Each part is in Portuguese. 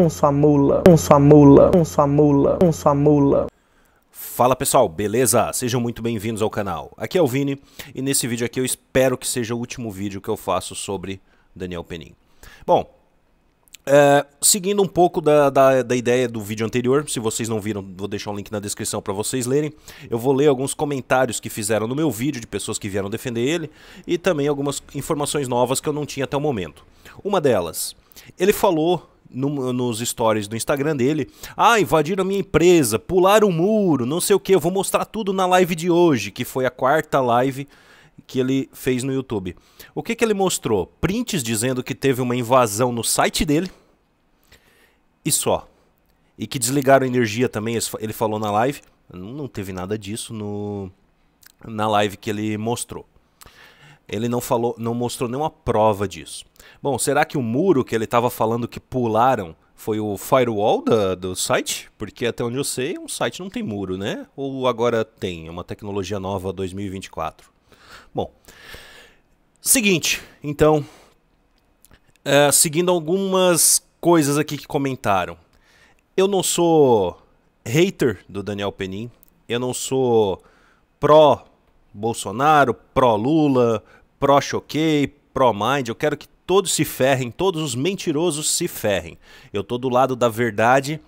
Um sua mula, um sua mula, um sua mula, um sua mula. Fala pessoal, beleza? Sejam muito bem-vindos ao canal. Aqui é o Vini e nesse vídeo aqui eu espero que seja o último vídeo que eu faço sobre Daniel Penin. Bom, é, seguindo um pouco da, da, da, ideia do vídeo anterior, se vocês não viram, vou deixar um link na descrição para vocês lerem. Eu vou ler alguns comentários que fizeram no meu vídeo de pessoas que vieram defender ele e também algumas informações novas que eu não tinha até o momento. Uma delas, ele falou no, nos stories do Instagram dele. Ah, invadiram a minha empresa, pularam o um muro, não sei o que. Eu vou mostrar tudo na live de hoje, que foi a quarta live que ele fez no YouTube. O que, que ele mostrou? Prints dizendo que teve uma invasão no site dele e só. E que desligaram a energia também, ele falou na live. Não teve nada disso no, na live que ele mostrou. Ele não falou, não mostrou nenhuma prova disso. Bom, será que o muro que ele estava falando que pularam foi o firewall da, do site? Porque até onde eu sei, um site não tem muro, né? Ou agora tem, é uma tecnologia nova 2024. Bom, seguinte, então, é, seguindo algumas coisas aqui que comentaram. Eu não sou hater do Daniel Penin, eu não sou pró-Bolsonaro, pró-Lula, pró-choquei, pró-mind, eu quero que todos se ferrem, todos os mentirosos se ferrem. Eu tô do lado da verdade,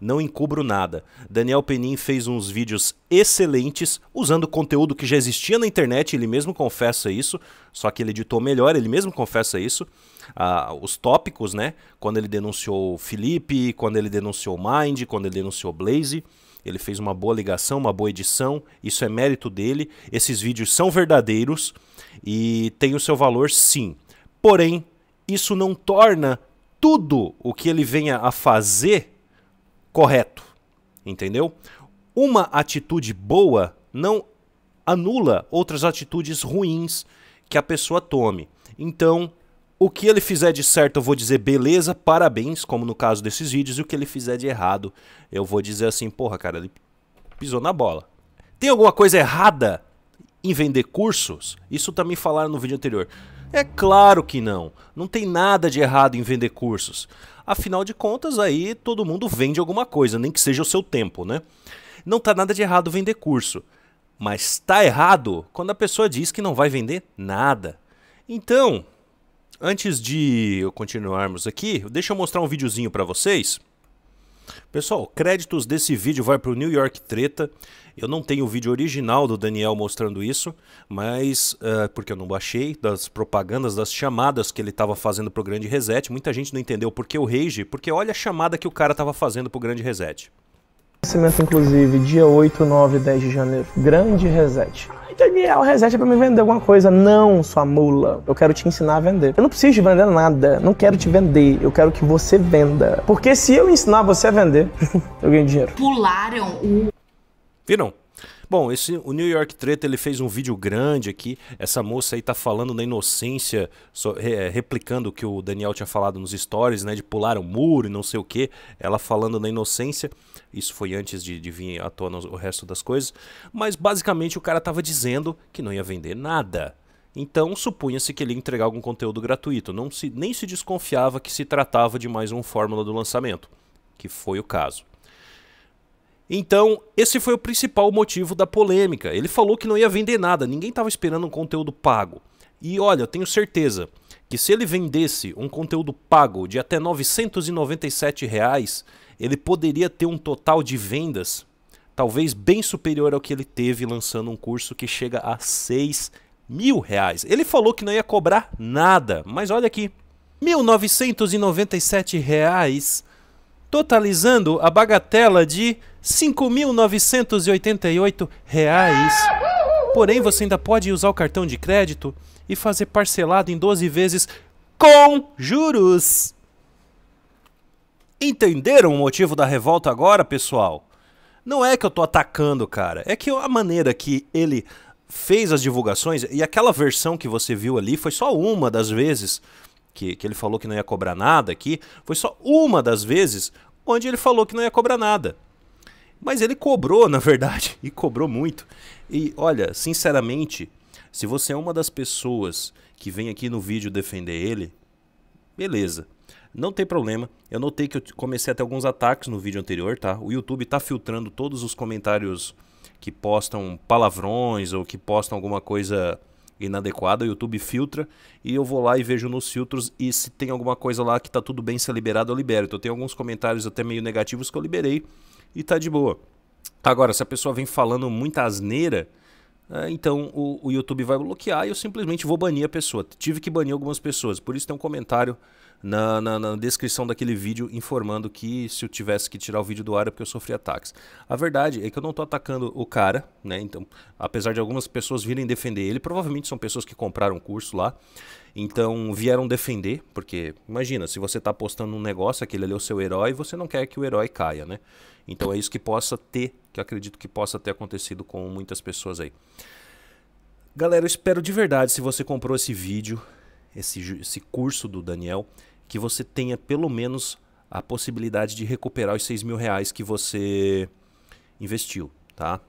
não encubro nada. Daniel Penin fez uns vídeos excelentes usando conteúdo que já existia na internet, ele mesmo confessa isso, só que ele editou melhor, ele mesmo confessa isso. Ah, os tópicos, né? Quando ele denunciou Felipe, quando ele denunciou Mind, quando ele denunciou Blaze. Ele fez uma boa ligação, uma boa edição, isso é mérito dele. Esses vídeos são verdadeiros e tem o seu valor sim. Porém, isso não torna tudo o que ele venha a fazer correto, entendeu? Uma atitude boa não anula outras atitudes ruins que a pessoa tome. Então, o que ele fizer de certo, eu vou dizer beleza, parabéns, como no caso desses vídeos, e o que ele fizer de errado, eu vou dizer assim, porra, cara, ele pisou na bola. Tem alguma coisa errada em vender cursos? Isso também tá falaram no vídeo anterior. É claro que não. Não tem nada de errado em vender cursos. Afinal de contas, aí todo mundo vende alguma coisa, nem que seja o seu tempo, né? Não tá nada de errado vender curso. Mas está errado quando a pessoa diz que não vai vender nada. Então, antes de continuarmos aqui, deixa eu mostrar um videozinho para vocês. Pessoal, créditos desse vídeo vai para o New York Treta. Eu não tenho o vídeo original do Daniel mostrando isso, mas uh, porque eu não baixei das propagandas, das chamadas que ele estava fazendo para o Grande Reset. Muita gente não entendeu por que o rage, porque olha a chamada que o cara estava fazendo para o Grande Reset inclusive, dia 8, 9, 10 de janeiro. Grande reset. Então, Daniel, reset é pra me vender alguma coisa. Não, sua mula. Eu quero te ensinar a vender. Eu não preciso de vender nada. Não quero te vender. Eu quero que você venda. Porque se eu ensinar você a vender, eu ganho dinheiro. Pularam o. Viram? Bom, esse, o New York Treta ele fez um vídeo grande aqui. Essa moça aí tá falando da inocência, so, re, é, replicando o que o Daniel tinha falado nos stories, né? De pular o um muro e não sei o que. Ela falando da inocência. Isso foi antes de, de vir à tona o resto das coisas. Mas basicamente o cara estava dizendo que não ia vender nada. Então supunha-se que ele ia entregar algum conteúdo gratuito. Não se, nem se desconfiava que se tratava de mais um fórmula do lançamento, que foi o caso. Então, esse foi o principal motivo da polêmica. Ele falou que não ia vender nada, ninguém estava esperando um conteúdo pago. E olha, eu tenho certeza que se ele vendesse um conteúdo pago de até R$ 997, reais, ele poderia ter um total de vendas talvez bem superior ao que ele teve lançando um curso que chega a 6 mil reais. Ele falou que não ia cobrar nada, mas olha aqui, 1.997 reais, totalizando a bagatela de 5.988 reais. Porém, você ainda pode usar o cartão de crédito e fazer parcelado em 12 vezes com juros. Entenderam o motivo da revolta agora, pessoal? Não é que eu tô atacando, cara. É que a maneira que ele fez as divulgações, e aquela versão que você viu ali foi só uma das vezes que, que ele falou que não ia cobrar nada aqui, foi só uma das vezes onde ele falou que não ia cobrar nada. Mas ele cobrou, na verdade, e cobrou muito. E olha, sinceramente, se você é uma das pessoas que vem aqui no vídeo defender ele, beleza. Não tem problema. Eu notei que eu comecei a ter alguns ataques no vídeo anterior, tá? O YouTube tá filtrando todos os comentários que postam palavrões ou que postam alguma coisa inadequada, o YouTube filtra e eu vou lá e vejo nos filtros e se tem alguma coisa lá que tá tudo bem ser é liberado, eu libero. Então tem alguns comentários até meio negativos que eu liberei e tá de boa. Agora, se a pessoa vem falando muita asneira, é, então o, o YouTube vai bloquear e eu simplesmente vou banir a pessoa. Tive que banir algumas pessoas, por isso tem um comentário na, na, na, descrição daquele vídeo informando que se eu tivesse que tirar o vídeo do ar é porque eu sofri ataques. A verdade é que eu não estou atacando o cara, né? Então, apesar de algumas pessoas virem defender ele, provavelmente são pessoas que compraram o curso lá, então vieram defender, porque imagina, se você está postando um negócio, aquele ali é o seu herói, você não quer que o herói caia, né? Então é isso que possa ter, que acredito que possa ter acontecido com muitas pessoas aí. Galera, eu espero de verdade se você comprou esse vídeo, esse, esse curso do Daniel, que você tenha pelo menos a possibilidade de recuperar os 6 mil reais que você investiu, tá?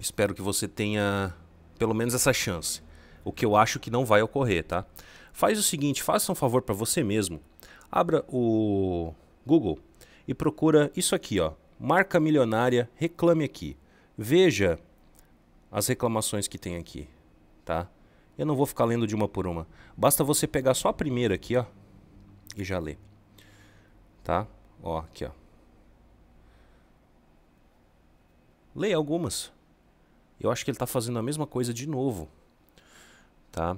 Espero que você tenha pelo menos essa chance. O que eu acho que não vai ocorrer, tá? Faz o seguinte, faça um favor para você mesmo. Abra o Google e procura isso aqui, ó. Marca milionária, reclame aqui. Veja as reclamações que tem aqui, tá? Eu não vou ficar lendo de uma por uma. Basta você pegar só a primeira aqui, ó e já lê. Tá? Ó, aqui, ó. Leia algumas. Eu acho que ele está fazendo a mesma coisa de novo. Tá?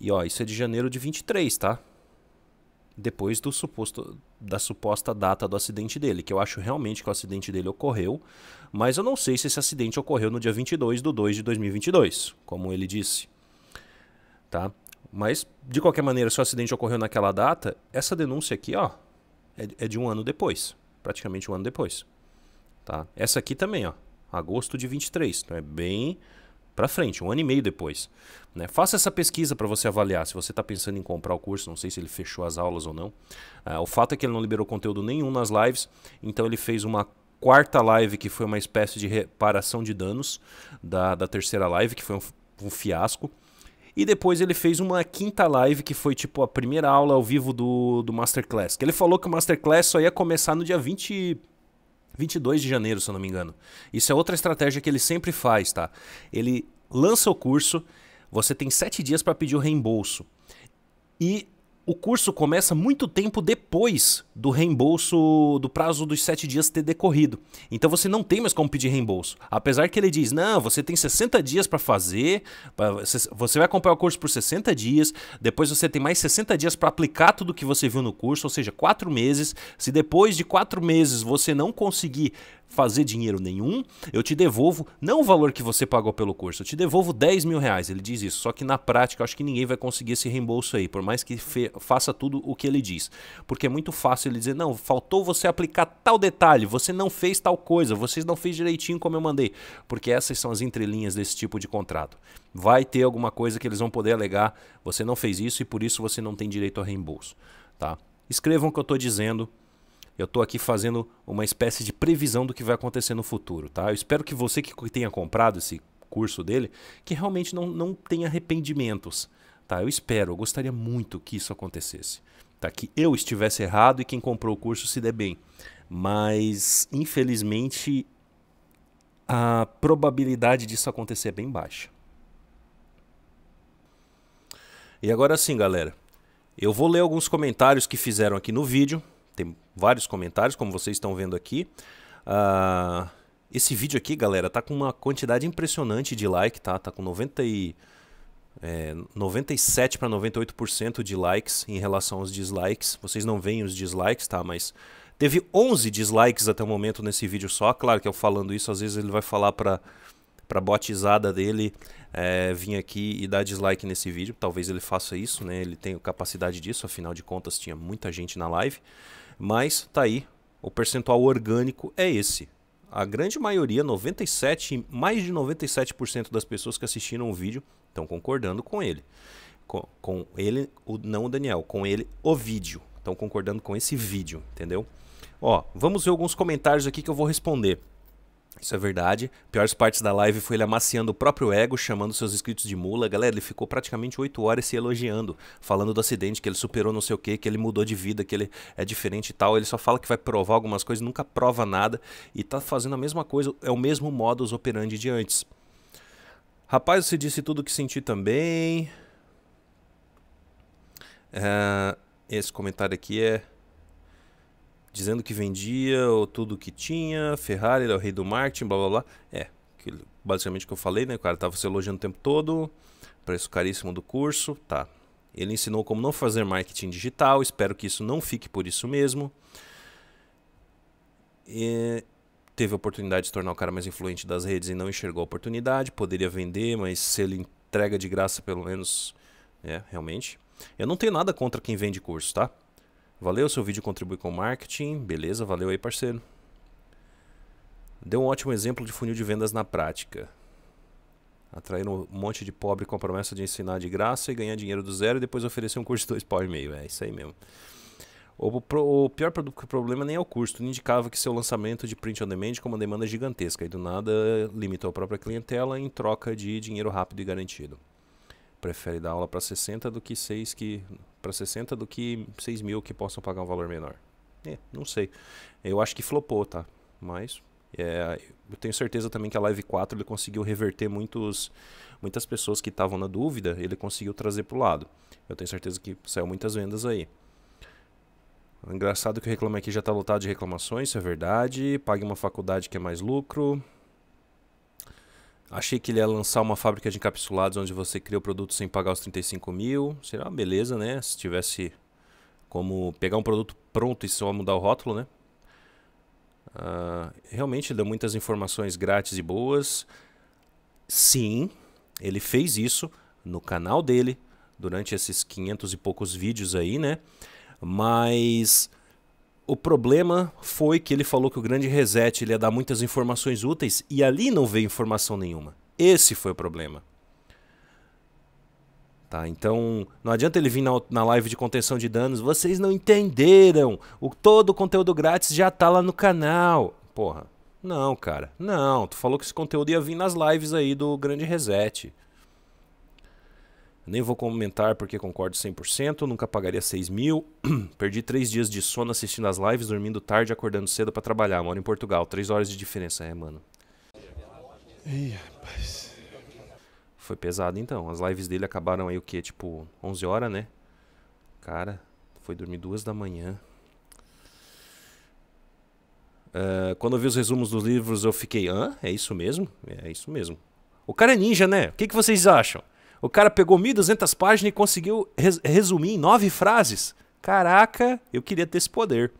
E ó, isso é de janeiro de 23, tá? Depois do suposto da suposta data do acidente dele, que eu acho realmente que o acidente dele ocorreu, mas eu não sei se esse acidente ocorreu no dia 22 de 2 de 2022, como ele disse. Tá? Mas, de qualquer maneira, se o acidente ocorreu naquela data, essa denúncia aqui, ó, é, é, de um ano depois. Praticamente um ano depois. Tá? Essa aqui também, ó. Agosto de 23. Então é bem para frente, um ano e meio depois. Né? Faça essa pesquisa para você avaliar se você está pensando em comprar o curso. Não sei se ele fechou as aulas ou não. Ah, o fato é que ele não liberou conteúdo nenhum nas lives, então ele fez uma quarta live que foi uma espécie de reparação de danos da, da terceira live, que foi um, um fiasco. E depois ele fez uma quinta live, que foi tipo a primeira aula ao vivo do, do Masterclass. Que ele falou que o Masterclass só ia começar no dia 20. 22 de janeiro, se eu não me engano. Isso é outra estratégia que ele sempre faz, tá? Ele lança o curso, você tem sete dias para pedir o reembolso. E o curso começa muito tempo depois do reembolso do prazo dos sete dias ter decorrido. Então você não tem mais como pedir reembolso. Apesar que ele diz: não, você tem 60 dias para fazer, você vai acompanhar o curso por 60 dias, depois você tem mais 60 dias para aplicar tudo que você viu no curso, ou seja, quatro meses. Se depois de quatro meses você não conseguir fazer dinheiro nenhum, eu te devolvo não o valor que você pagou pelo curso, eu te devolvo 10 mil reais. Ele diz isso, só que na prática eu acho que ninguém vai conseguir esse reembolso aí, por mais que faça tudo o que ele diz. Porque é muito fácil ele dizer, não, faltou você aplicar tal detalhe, você não fez tal coisa, vocês não fez direitinho como eu mandei. Porque essas são as entrelinhas desse tipo de contrato. Vai ter alguma coisa que eles vão poder alegar, você não fez isso e por isso você não tem direito a reembolso. Tá? Escrevam o que eu estou dizendo eu estou aqui fazendo uma espécie de previsão do que vai acontecer no futuro, tá? Eu espero que você que tenha comprado esse curso dele, que realmente não, não tenha arrependimentos, tá? Eu espero, eu gostaria muito que isso acontecesse, tá? Que eu estivesse errado e quem comprou o curso se dê bem. Mas, infelizmente, a probabilidade disso acontecer é bem baixa. E agora sim, galera. Eu vou ler alguns comentários que fizeram aqui no vídeo, tem vários comentários, como vocês estão vendo aqui. Uh, esse vídeo aqui, galera, tá com uma quantidade impressionante de like, tá? Tá com 90 e, é, 97 para 98% de likes em relação aos dislikes. Vocês não veem os dislikes, tá? Mas teve 11 dislikes até o momento nesse vídeo só. Claro que eu falando isso, às vezes ele vai falar para para botizada dele é, vir aqui e dar dislike nesse vídeo. Talvez ele faça isso, né? Ele tem capacidade disso, afinal de contas tinha muita gente na live. Mas tá aí, o percentual orgânico é esse. A grande maioria, 97, mais de 97% das pessoas que assistiram o vídeo estão concordando com ele. Com, com ele, o, não o Daniel, com ele o vídeo. Estão concordando com esse vídeo, entendeu? Ó, vamos ver alguns comentários aqui que eu vou responder. Isso é verdade. Piores partes da live foi ele amaciando o próprio ego, chamando seus inscritos de mula. Galera, ele ficou praticamente 8 horas se elogiando, falando do acidente, que ele superou não sei o que, que ele mudou de vida, que ele é diferente e tal. Ele só fala que vai provar algumas coisas, nunca prova nada e tá fazendo a mesma coisa, é o mesmo modus operandi de antes. Rapaz, você disse tudo o que senti também. É, esse comentário aqui é dizendo que vendia ou tudo que tinha, Ferrari era é o rei do marketing, blá blá blá. É, basicamente o que eu falei, né? O cara tava se elogiando o tempo todo, preço caríssimo do curso, tá. Ele ensinou como não fazer marketing digital, espero que isso não fique por isso mesmo. E teve a oportunidade de tornar o cara mais influente das redes e não enxergou a oportunidade, poderia vender, mas se ele entrega de graça, pelo menos, é, realmente. Eu não tenho nada contra quem vende curso, tá? Valeu, seu vídeo contribui com marketing. Beleza, valeu aí, parceiro. Deu um ótimo exemplo de funil de vendas na prática. Atrair um monte de pobre com a promessa de ensinar de graça e ganhar dinheiro do zero e depois oferecer um curso de dois pau e meio. É isso aí mesmo. O, pro, o pior problema nem é o custo. Não indicava que seu lançamento de print on demand com uma demanda gigantesca e do nada limitou a própria clientela em troca de dinheiro rápido e garantido prefere dar aula para 60 do que 6 que para 60 do que 6 mil que possam pagar um valor menor. É, não sei. Eu acho que flopou, tá? Mas é, eu tenho certeza também que a Live 4 ele conseguiu reverter muitos, muitas pessoas que estavam na dúvida, ele conseguiu trazer para o lado. Eu tenho certeza que saiu muitas vendas aí. Engraçado que o Reclame Aqui já está lotado de reclamações, isso é verdade. Pague uma faculdade que é mais lucro. Achei que ele ia lançar uma fábrica de encapsulados onde você cria o produto sem pagar os 35 mil. Seria uma beleza, né? Se tivesse como pegar um produto pronto e só mudar o rótulo, né? Uh, realmente deu muitas informações grátis e boas. Sim, ele fez isso no canal dele durante esses 500 e poucos vídeos aí, né? Mas o problema foi que ele falou que o grande reset ele ia dar muitas informações úteis e ali não veio informação nenhuma. Esse foi o problema. Tá, então não adianta ele vir na, na live de contenção de danos. Vocês não entenderam. O, todo o conteúdo grátis já tá lá no canal. Porra. Não, cara. Não. Tu falou que esse conteúdo ia vir nas lives aí do Grande Reset. Nem vou comentar porque concordo 100%, nunca pagaria 6 mil. Perdi 3 dias de sono assistindo as lives, dormindo tarde, acordando cedo para trabalhar. Moro em Portugal, 3 horas de diferença, é, mano. Ih, rapaz. Foi pesado então. As lives dele acabaram aí o quê? Tipo, 11 horas, né? Cara, foi dormir 2 da manhã. Uh, quando eu vi os resumos dos livros, eu fiquei, hã? É isso mesmo? É isso mesmo. O cara é ninja, né? O que, que vocês acham? O cara pegou 1.200 páginas e conseguiu res resumir em nove frases. Caraca, eu queria ter esse poder.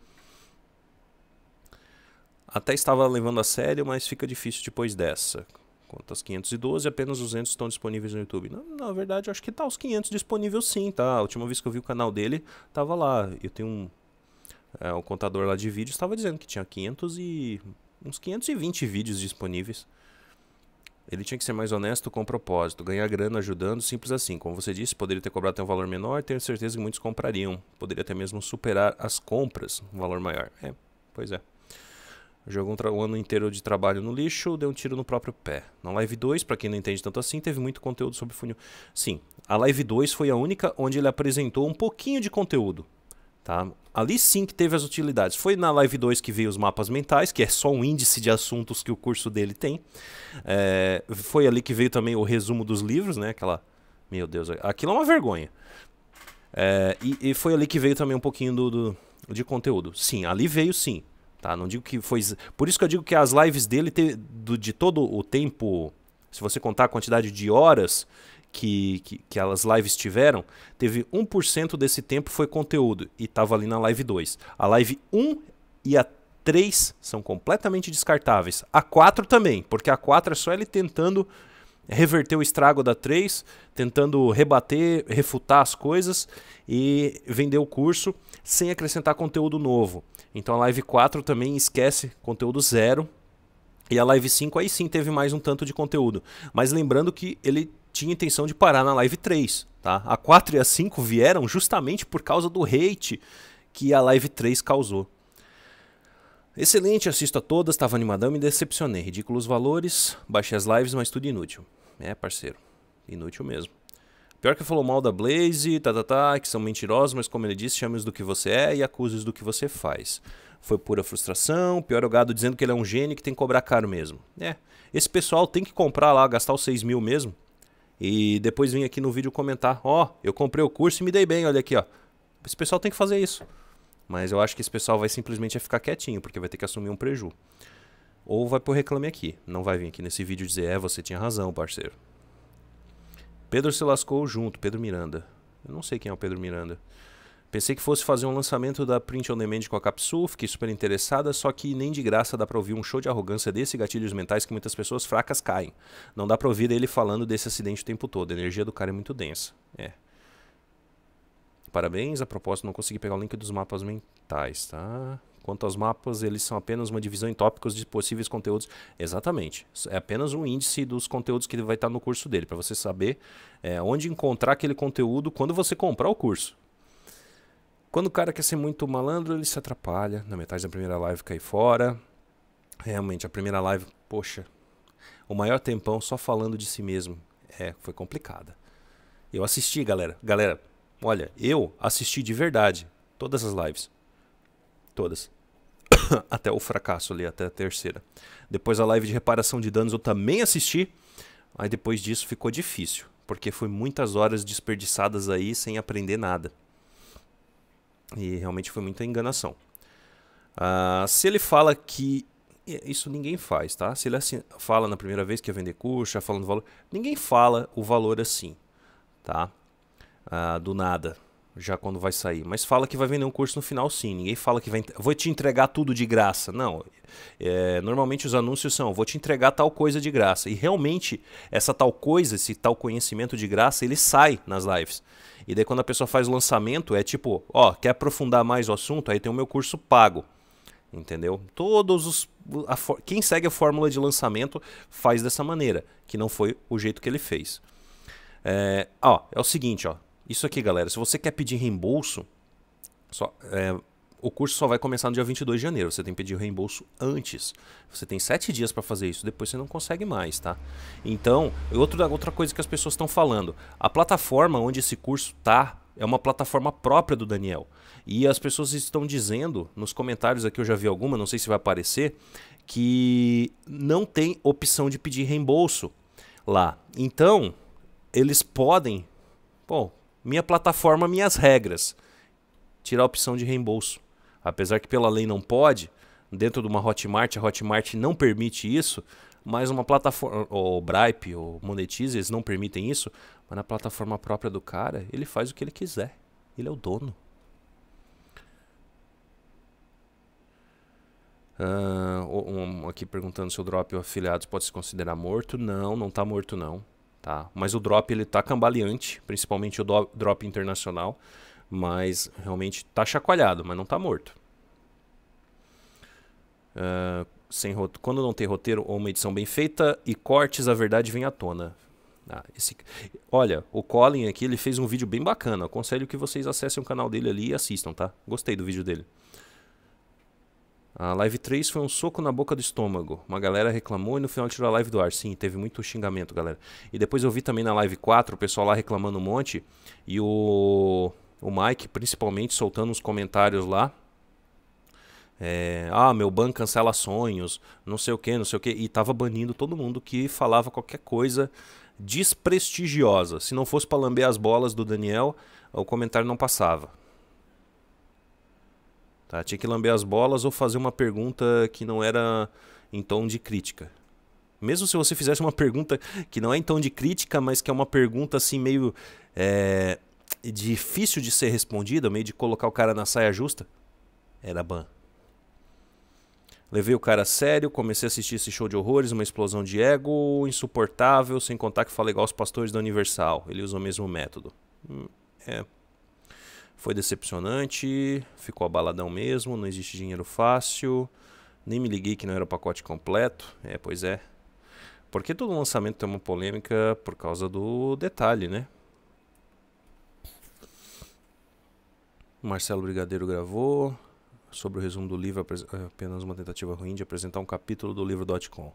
Até estava levando a sério, mas fica difícil depois dessa. Quanto aos 512, apenas 200 estão disponíveis no YouTube. Na, na verdade, acho que tá os 500 disponíveis sim, tá? A última vez que eu vi o canal dele, tava lá. Eu tenho um... É, o contador lá de vídeos estava dizendo que tinha 500 e... Uns 520 vídeos disponíveis. Ele tinha que ser mais honesto com o propósito, ganhar grana ajudando, simples assim. Como você disse, poderia ter cobrado até um valor menor, tenho certeza que muitos comprariam. Poderia até mesmo superar as compras, um valor maior. É, pois é. Jogou um, um, ano inteiro de trabalho no lixo, deu um tiro no próprio pé. Na Live 2, para quem não entende tanto assim, teve muito conteúdo sobre funil. Sim, a Live 2 foi a única onde ele apresentou um pouquinho de conteúdo. Tá? Ali sim que teve as utilidades. Foi na Live 2 que veio os mapas mentais, que é só um índice de assuntos que o curso dele tem. É, foi ali que veio também o resumo dos livros, né? Aquela. Meu Deus, aquilo é uma vergonha. É, e, e, foi ali que veio também um pouquinho do, do, de conteúdo. Sim, ali veio sim. Tá? Não digo que foi. Por isso que eu digo que as lives dele, te, do, de todo o tempo, se você contar a quantidade de horas, que, que, que elas lives tiveram, teve 1% desse tempo foi conteúdo e estava ali na live 2. A live 1 e a 3 são completamente descartáveis. A 4 também, porque a 4 é só ele tentando reverter o estrago da 3, tentando rebater, refutar as coisas e vender o curso sem acrescentar conteúdo novo. Então a live 4 também esquece conteúdo zero. E a live 5 aí sim teve mais um tanto de conteúdo. Mas lembrando que ele tinha intenção de parar na Live 3. Tá? A 4 e a 5 vieram justamente por causa do hate que a Live 3 causou. Excelente, assisto a todas, estava animadão, me decepcionei. Ridículos valores, baixei as lives, mas tudo inútil. É, parceiro, inútil mesmo. Pior que falou mal da Blaze, tá, tá, tá, que são mentirosos, mas como ele disse, chame-os do que você é e acuse-os do que você faz. Foi pura frustração, pior é o gado dizendo que ele é um gênio que tem que cobrar caro mesmo. É, esse pessoal tem que comprar lá, gastar os 6 mil mesmo, e depois vim aqui no vídeo comentar, ó, oh, eu comprei o curso e me dei bem, olha aqui, ó. Esse pessoal tem que fazer isso. Mas eu acho que esse pessoal vai simplesmente é ficar quietinho, porque vai ter que assumir um preju. Ou vai por reclame aqui. Não vai vir aqui nesse vídeo dizer, é, você tinha razão, parceiro. Pedro se lascou junto, Pedro Miranda. Eu não sei quem é o Pedro Miranda. Pensei que fosse fazer um lançamento da Print On Demand com a Capsule, fiquei super interessada, só que nem de graça dá pra ouvir um show de arrogância desse gatilhos mentais que muitas pessoas fracas caem. Não dá pra ouvir ele falando desse acidente o tempo todo, a energia do cara é muito densa. É. Parabéns, a propósito não consegui pegar o link dos mapas mentais, tá? Quanto aos mapas, eles são apenas uma divisão em tópicos de possíveis conteúdos. Exatamente. É apenas um índice dos conteúdos que vai estar no curso dele, para você saber é, onde encontrar aquele conteúdo quando você comprar o curso. Quando o cara quer ser muito malandro, ele se atrapalha. Na metade da primeira live cai fora. Realmente, a primeira live, poxa, o maior tempão só falando de si mesmo. É, foi complicada. Eu assisti, galera. Galera, olha, eu assisti de verdade todas as lives. Todas. até o fracasso ali, até a terceira. Depois a live de reparação de danos eu também assisti. Aí depois disso ficou difícil, porque foi muitas horas desperdiçadas aí sem aprender nada. E realmente foi muita enganação. Ah, se ele fala que. Isso ninguém faz, tá? Se ele assim, fala na primeira vez que ia vender já falando valor. Ninguém fala o valor assim, tá? Ah, do nada, já quando vai sair. Mas fala que vai vender um curso no final, sim. Ninguém fala que vai. Vou te entregar tudo de graça. Não. É, normalmente os anúncios são: vou te entregar tal coisa de graça. E realmente, essa tal coisa, esse tal conhecimento de graça, ele sai nas lives. E daí quando a pessoa faz o lançamento, é tipo, ó, quer aprofundar mais o assunto? Aí tem o meu curso pago. Entendeu? Todos os. A, quem segue a fórmula de lançamento faz dessa maneira, que não foi o jeito que ele fez. É, ó, é o seguinte, ó. Isso aqui, galera. Se você quer pedir reembolso, só, é, o curso só vai começar no dia 22 de janeiro. Você tem que pedir o reembolso antes. Você tem sete dias para fazer isso. Depois você não consegue mais, tá? Então, outra, outra coisa que as pessoas estão falando. A plataforma onde esse curso tá é uma plataforma própria do Daniel. E as pessoas estão dizendo, nos comentários aqui eu já vi alguma, não sei se vai aparecer, que não tem opção de pedir reembolso lá. Então, eles podem. Bom, minha plataforma, minhas regras. Tirar a opção de reembolso. Apesar que pela lei não pode, dentro de uma Hotmart, a Hotmart não permite isso, mas uma plataforma, ou Bripe, ou Monetize, eles não permitem isso, mas na plataforma própria do cara, ele faz o que ele quiser. Ele é o dono. Uh, um, aqui perguntando se o drop afiliados pode se considerar morto. Não, não está morto não. Tá? Mas o drop ele tá cambaleante, principalmente o drop internacional. Mas realmente está chacoalhado, mas não está morto. Ah, sem sem quando não tem roteiro ou uma edição bem feita e cortes, a verdade vem à tona. Ah, esse... Olha, o Colin aqui ele fez um vídeo bem bacana. Aconselho que vocês acessem o canal dele ali e assistam, tá? Gostei do vídeo dele. A live 3 foi um soco na boca do estômago. Uma galera reclamou e no final tirou a live do ar. Sim, teve muito xingamento, galera. E depois eu vi também na live 4 o pessoal lá reclamando um monte. E o, o Mike, principalmente, soltando uns comentários lá. É, ah, meu ban cancela sonhos, não sei o que, não sei o que, e tava banindo todo mundo que falava qualquer coisa desprestigiosa. Se não fosse para lamber as bolas do Daniel, o comentário não passava. Tá? Tinha que lamber as bolas ou fazer uma pergunta que não era em tom de crítica. Mesmo se você fizesse uma pergunta que não é em tom de crítica, mas que é uma pergunta assim meio é, difícil de ser respondida, meio de colocar o cara na saia justa, era ban. Levei o cara a sério, comecei a assistir esse show de horrores, uma explosão de ego insuportável, sem contar que fala igual os pastores da Universal. Ele usa o mesmo método. Hum, é. Foi decepcionante, ficou abaladão mesmo, não existe dinheiro fácil. Nem me liguei que não era o pacote completo. É, pois é. Porque todo lançamento tem uma polêmica por causa do detalhe, né? Marcelo Brigadeiro gravou sobre o resumo do livro, é, apenas uma tentativa ruim de apresentar um capítulo do livro.com.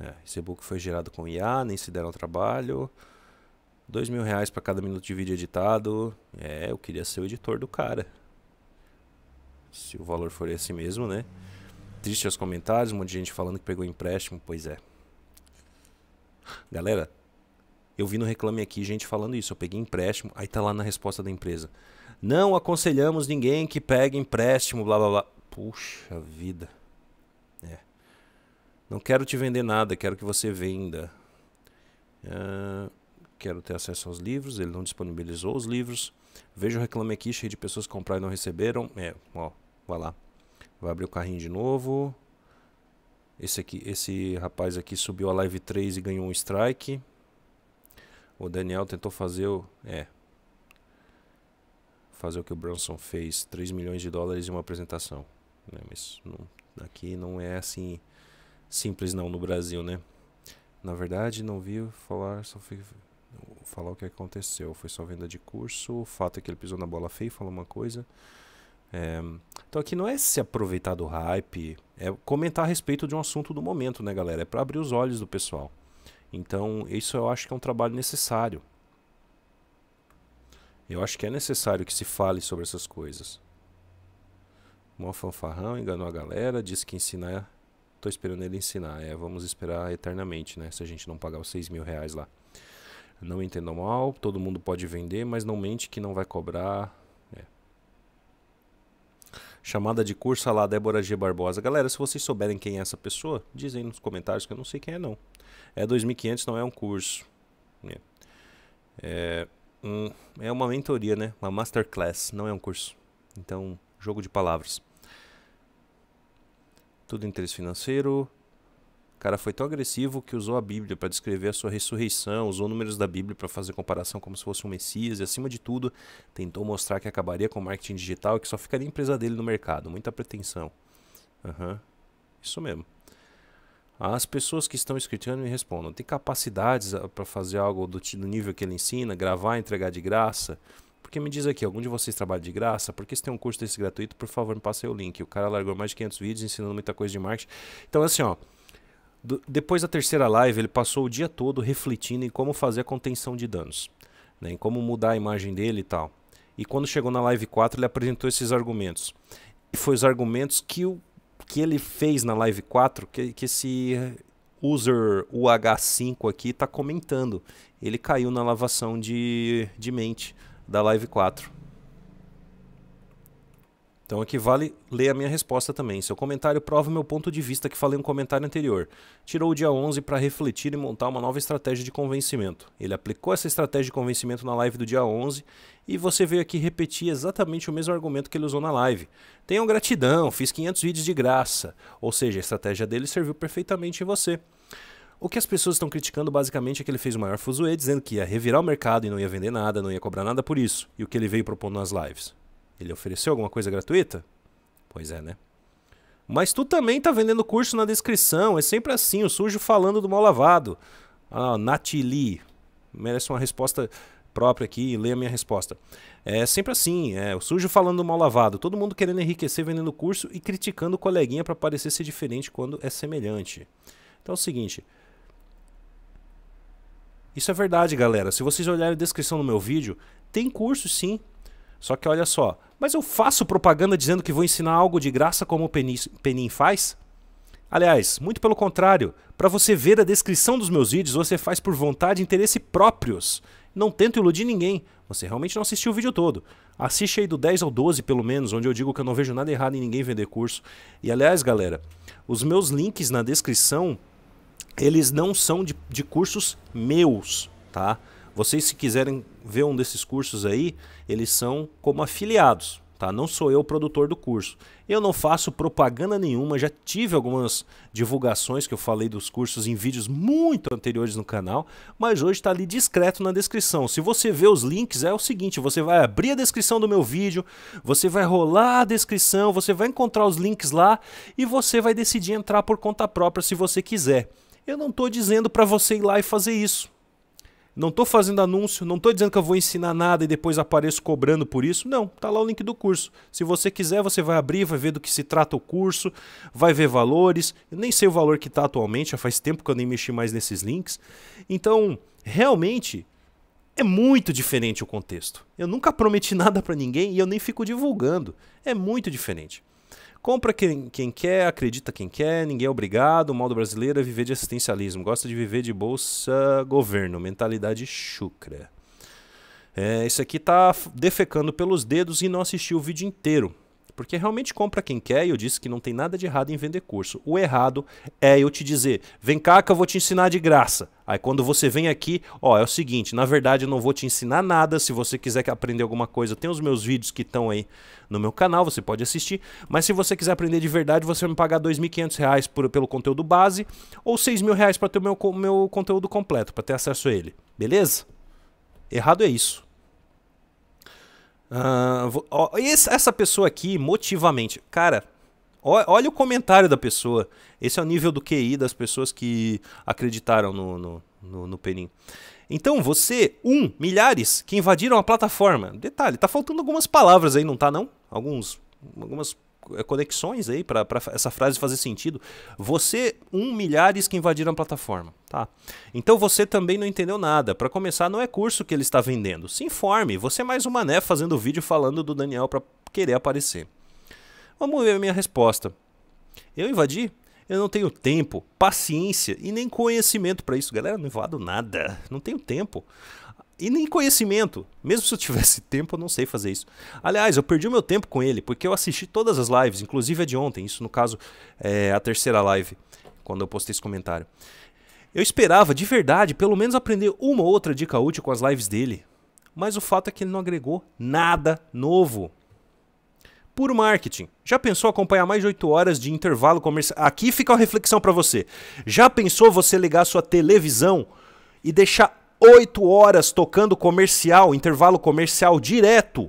É, esse e-book foi gerado com IA, nem se deram trabalho. Dois mil reais para cada minuto de vídeo editado. É, eu queria ser o editor do cara. Se o valor for esse mesmo, né? Triste os comentários, um monte de gente falando que pegou empréstimo. Pois é. Galera, eu vi no Reclame Aqui gente falando isso. Eu peguei empréstimo, aí tá lá na resposta da empresa. Não aconselhamos ninguém que pegue empréstimo, blá blá blá. Puxa vida. É. Não quero te vender nada, quero que você venda. Uh, quero ter acesso aos livros, ele não disponibilizou os livros. Vejo o Reclame Aqui cheio de pessoas que compraram e não receberam. É, ó, vai lá. Vai abrir o carrinho de novo. Esse aqui, esse rapaz aqui subiu a live 3 e ganhou um strike. O Daniel tentou fazer o. É. Fazer o que o Bronson fez: 3 milhões de dólares em uma apresentação. Né? Mas não, aqui não é assim simples, não, no Brasil, né? Na verdade, não vi falar, só fui falar o que aconteceu. Foi só venda de curso. O fato é que ele pisou na bola feia e falou uma coisa. É, então aqui não é se aproveitar do hype, é comentar a respeito de um assunto do momento, né, galera? É para abrir os olhos do pessoal. Então, isso eu acho que é um trabalho necessário. Eu acho que é necessário que se fale sobre essas coisas. Mó fanfarrão, enganou a galera, disse que ensinar. Tô esperando ele ensinar. É, vamos esperar eternamente, né? Se a gente não pagar os 6 mil reais lá. Não entendam mal, todo mundo pode vender, mas não mente que não vai cobrar chamada de curso lá Débora G. Barbosa. Galera, se vocês souberem quem é essa pessoa, dizem nos comentários que eu não sei quem é não. É 2.500, não é um curso. É. é, um, é uma mentoria, né? Uma masterclass, não é um curso. Então, jogo de palavras. Tudo em interesse financeiro, cara foi tão agressivo que usou a Bíblia para descrever a sua ressurreição, usou números da Bíblia para fazer comparação como se fosse um Messias e, acima de tudo, tentou mostrar que acabaria com o marketing digital e que só ficaria a empresa dele no mercado. Muita pretensão. Uhum. Isso mesmo. As pessoas que estão escritando me respondem, tem capacidades ah, para fazer algo do, do nível que ele ensina, gravar, entregar de graça? Porque me diz aqui, algum de vocês trabalha de graça? Porque se tem um curso desse gratuito, por favor, me passe aí o link. O cara largou mais de 500 vídeos ensinando muita coisa de marketing. Então, assim, ó, do, depois da terceira live, ele passou o dia todo refletindo em como fazer a contenção de danos, né, em como mudar a imagem dele e tal. E quando chegou na live 4, ele apresentou esses argumentos. E foi os argumentos que, o, que ele fez na live 4 que, que esse user UH5 aqui está comentando. Ele caiu na lavação de, de mente da live 4. Então aqui vale ler a minha resposta também. Seu comentário prova o meu ponto de vista que falei no comentário anterior. Tirou o dia 11 para refletir e montar uma nova estratégia de convencimento. Ele aplicou essa estratégia de convencimento na live do dia 11 e você veio aqui repetir exatamente o mesmo argumento que ele usou na live. Tenham gratidão, fiz 500 vídeos de graça. Ou seja, a estratégia dele serviu perfeitamente em você. O que as pessoas estão criticando basicamente é que ele fez o maior fuzuê, dizendo que ia revirar o mercado e não ia vender nada, não ia cobrar nada por isso, e o que ele veio propondo nas lives. Ele ofereceu alguma coisa gratuita? Pois é, né? Mas tu também tá vendendo curso na descrição. É sempre assim, o sujo falando do mal lavado. Ah, Natili. Merece uma resposta própria aqui e lê a minha resposta. É sempre assim, é o sujo falando do mal lavado. Todo mundo querendo enriquecer vendendo curso e criticando o coleguinha para parecer ser diferente quando é semelhante. Então é o seguinte. Isso é verdade, galera. Se vocês olharem a descrição do meu vídeo, tem curso sim só que olha só, mas eu faço propaganda dizendo que vou ensinar algo de graça como o Penin, Penin faz? Aliás, muito pelo contrário, para você ver a descrição dos meus vídeos, você faz por vontade e interesse próprios. Não tento iludir ninguém, você realmente não assistiu o vídeo todo. Assiste aí do 10 ao 12, pelo menos, onde eu digo que eu não vejo nada errado em ninguém vender curso. E aliás, galera, os meus links na descrição, eles não são de, de cursos meus, tá? Vocês, se quiserem ver um desses cursos aí, eles são como afiliados. Tá? Não sou eu o produtor do curso. Eu não faço propaganda nenhuma, já tive algumas divulgações que eu falei dos cursos em vídeos muito anteriores no canal, mas hoje está ali discreto na descrição. Se você vê os links, é o seguinte: você vai abrir a descrição do meu vídeo, você vai rolar a descrição, você vai encontrar os links lá e você vai decidir entrar por conta própria se você quiser. Eu não estou dizendo para você ir lá e fazer isso. Não estou fazendo anúncio, não estou dizendo que eu vou ensinar nada e depois apareço cobrando por isso. Não, tá lá o link do curso. Se você quiser, você vai abrir, vai ver do que se trata o curso, vai ver valores. Eu nem sei o valor que está atualmente, já faz tempo que eu nem mexi mais nesses links. Então, realmente é muito diferente o contexto. Eu nunca prometi nada para ninguém e eu nem fico divulgando. É muito diferente. Compra quem, quem quer, acredita quem quer, ninguém é obrigado. O mal do brasileiro é viver de assistencialismo. Gosta de viver de bolsa governo. Mentalidade chucra. É, esse aqui tá defecando pelos dedos e não assistiu o vídeo inteiro. Porque realmente compra quem quer e eu disse que não tem nada de errado em vender curso. O errado é eu te dizer, vem cá que eu vou te ensinar de graça. Aí quando você vem aqui, ó, é o seguinte, na verdade eu não vou te ensinar nada, se você quiser aprender alguma coisa, tem os meus vídeos que estão aí no meu canal, você pode assistir, mas se você quiser aprender de verdade, você vai me pagar R$ 2.500 pelo conteúdo base ou R$ reais para ter o meu, meu conteúdo completo, para ter acesso a ele, beleza? Errado é isso. Uh, ah, vou, ó, essa pessoa aqui, motivamente. Cara, ó, olha o comentário da pessoa. Esse é o nível do QI das pessoas que acreditaram no, no, no, no Penin. Então você, um, milhares que invadiram a plataforma. Detalhe, tá faltando algumas palavras aí, não tá não? Alguns, algumas é, conexões aí para essa frase fazer sentido. Você, um milhares que invadiram a plataforma, tá? Então você também não entendeu nada. Para começar, não é curso que ele está vendendo. Se informe, você é mais uma né fazendo vídeo falando do Daniel para querer aparecer. Vamos ver a minha resposta. Eu invadi? Eu não tenho tempo, paciência e nem conhecimento para isso. Galera, não invado nada. Não tenho tempo. E nem conhecimento. Mesmo se eu tivesse tempo, eu não sei fazer isso. Aliás, eu perdi o meu tempo com ele, porque eu assisti todas as lives, inclusive a de ontem. Isso, no caso, é a terceira live, quando eu postei esse comentário. Eu esperava, de verdade, pelo menos aprender uma ou outra dica útil com as lives dele. Mas o fato é que ele não agregou nada novo. Puro marketing. Já pensou acompanhar mais de 8 horas de intervalo comercial? Aqui fica a reflexão para você. Já pensou você ligar sua televisão e deixar oito horas tocando comercial, intervalo comercial direto,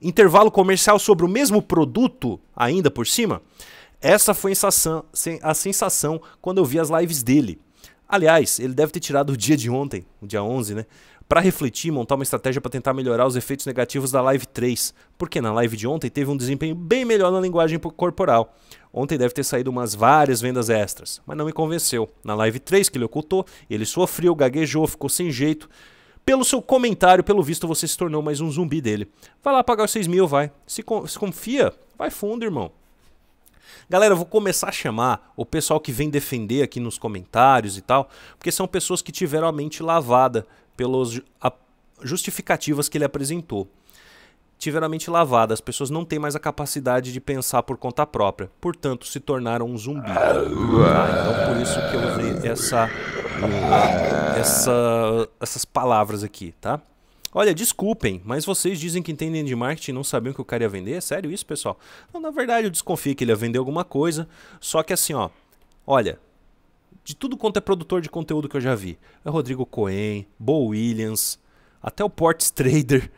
intervalo comercial sobre o mesmo produto, ainda por cima, essa foi a sensação quando eu vi as lives dele. Aliás, ele deve ter tirado o dia de ontem, o dia 11, né? para refletir, montar uma estratégia para tentar melhorar os efeitos negativos da Live 3, porque na Live de ontem teve um desempenho bem melhor na linguagem corporal. Ontem deve ter saído umas várias vendas extras, mas não me convenceu. Na Live 3, que ele ocultou, ele sofreu, gaguejou, ficou sem jeito. Pelo seu comentário, pelo visto, você se tornou mais um zumbi dele. Vai lá pagar os 6 mil, vai. Se, se confia, vai fundo, irmão. Galera, eu vou começar a chamar o pessoal que vem defender aqui nos comentários e tal, porque são pessoas que tiveram a mente lavada pelas justificativas que ele apresentou. tiveram mente lavada, as pessoas não têm mais a capacidade de pensar por conta própria, portanto se tornaram um zumbi. Ah, então por isso que eu usei essa, essa, essas palavras aqui, tá? Olha, desculpem, mas vocês dizem que entendem de marketing e não sabiam que o cara ia vender? É sério isso, pessoal? Não, na verdade, eu desconfio que ele ia vender alguma coisa. Só que assim, ó. Olha, de tudo quanto é produtor de conteúdo que eu já vi. É Rodrigo Cohen, Bo Williams, até o Ports Trader.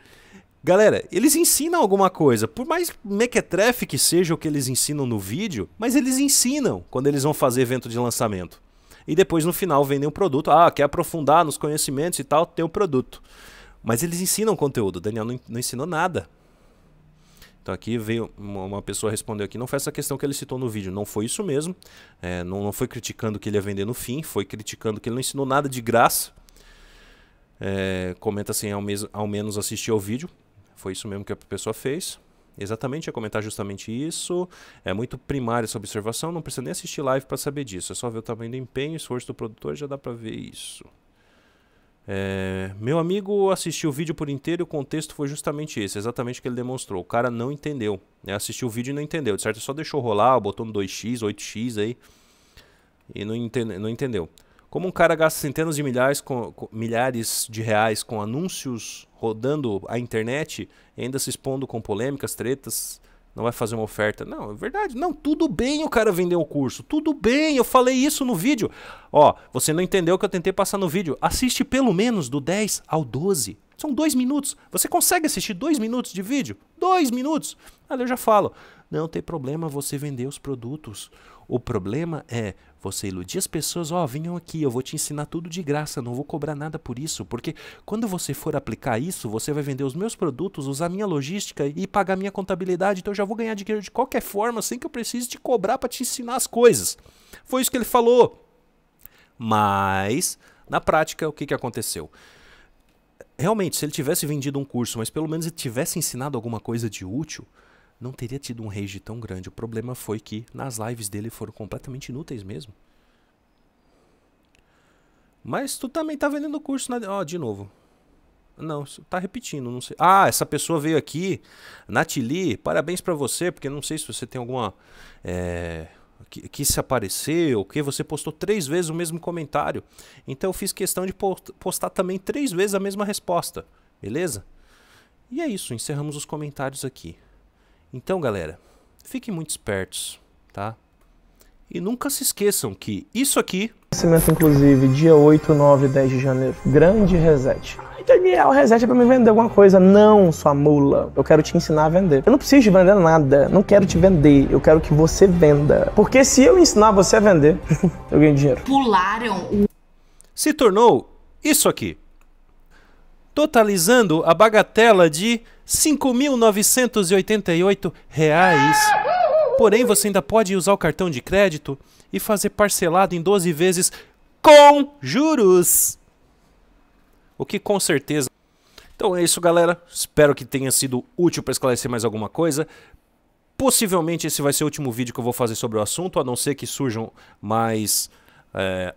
Galera, eles ensinam alguma coisa. Por mais mequetrefe que seja o que eles ensinam no vídeo, mas eles ensinam quando eles vão fazer evento de lançamento. E depois no final vendem um produto. Ah, quer aprofundar nos conhecimentos e tal, tem o um produto. Mas eles ensinam conteúdo. O Daniel não, não ensinou nada. Então aqui veio uma pessoa respondeu aqui, não foi essa questão que ele citou no vídeo, não foi isso mesmo. É, não, não foi criticando que ele ia vender no fim, foi criticando que ele não ensinou nada de graça. É, comenta assim, ao, mes, ao menos assistir ao vídeo. Foi isso mesmo que a pessoa fez. Exatamente, ia comentar justamente isso. É muito primária essa observação, não precisa nem assistir live para saber disso. É só ver o tamanho do empenho, esforço do produtor, já dá para ver isso. É, meu amigo assistiu o vídeo por inteiro e o contexto foi justamente esse, exatamente o que ele demonstrou. O cara não entendeu, né? assistiu o vídeo e não entendeu, de certo? Só deixou rolar, botou no 2x, 8x aí e não, entende, não entendeu. Como um cara gasta centenas de milhares, com, com, milhares de reais com anúncios rodando a internet, ainda se expondo com polêmicas, tretas, não vai fazer uma oferta. Não, é verdade. Não, tudo bem o cara vender um curso. Tudo bem, eu falei isso no vídeo. Ó, você não entendeu o que eu tentei passar no vídeo. Assiste pelo menos do 10 ao 12. São dois minutos. Você consegue assistir dois minutos de vídeo? Dois minutos. Ali eu já falo. Não tem problema você vender os produtos. O problema é você iludir as pessoas, ó, oh, venham aqui, eu vou te ensinar tudo de graça, não vou cobrar nada por isso, porque quando você for aplicar isso, você vai vender os meus produtos, usar minha logística e pagar minha contabilidade, então eu já vou ganhar dinheiro de qualquer forma, sem que eu precise te cobrar para te ensinar as coisas. Foi isso que ele falou. Mas, na prática, o que, que aconteceu? Realmente, se ele tivesse vendido um curso, mas pelo menos ele tivesse ensinado alguma coisa de útil, não teria tido um rage tão grande. O problema foi que nas lives dele foram completamente inúteis mesmo. Mas tu também tá vendendo curso na. Ó, oh, de novo. Não, tá repetindo, não sei. Ah, essa pessoa veio aqui, Natili, parabéns para você, porque não sei se você tem alguma. É, que, que se apareceu, que você postou três vezes o mesmo comentário. Então eu fiz questão de postar também três vezes a mesma resposta, beleza? E é isso, encerramos os comentários aqui. Então, galera, fiquem muito espertos, tá? E nunca se esqueçam que isso aqui. Nascimento, inclusive, dia 8, 9, 10 de janeiro. Grande reset. Ai, Daniel, o reset é pra me vender alguma coisa. Não, sua mula. Eu quero te ensinar a vender. Eu não preciso de vender nada. Não quero te vender. Eu quero que você venda. Porque se eu ensinar você a vender, eu ganho dinheiro. Pularam o. Se tornou isso aqui totalizando a bagatela de 5.988 reais. Porém, você ainda pode usar o cartão de crédito e fazer parcelado em 12 vezes com juros. O que com certeza. Então é isso, galera. Espero que tenha sido útil para esclarecer mais alguma coisa. Possivelmente esse vai ser o último vídeo que eu vou fazer sobre o assunto, a não ser que surjam mais é,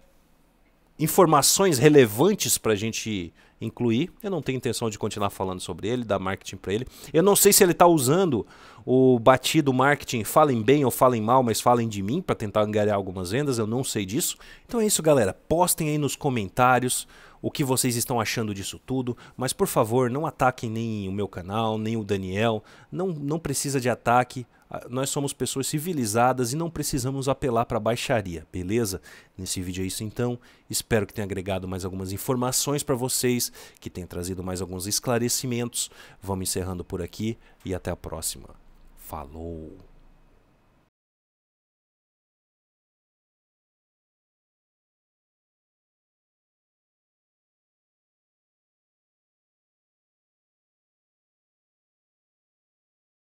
informações relevantes para a gente incluir. Eu não tenho intenção de continuar falando sobre ele, dar marketing para ele. Eu não sei se ele está usando o batido marketing falem bem ou falem mal, mas falem de mim para tentar angariar algumas vendas, eu não sei disso. Então é isso, galera. Postem aí nos comentários o que vocês estão achando disso tudo, mas por favor, não ataquem nem o meu canal, nem o Daniel, não, não precisa de ataque. Ah, nós somos pessoas civilizadas e não precisamos apelar para baixaria, beleza? Nesse vídeo é isso então. Espero que tenha agregado mais algumas informações para vocês, que tenha trazido mais alguns esclarecimentos. Vamos encerrando por aqui e até a próxima. Falou!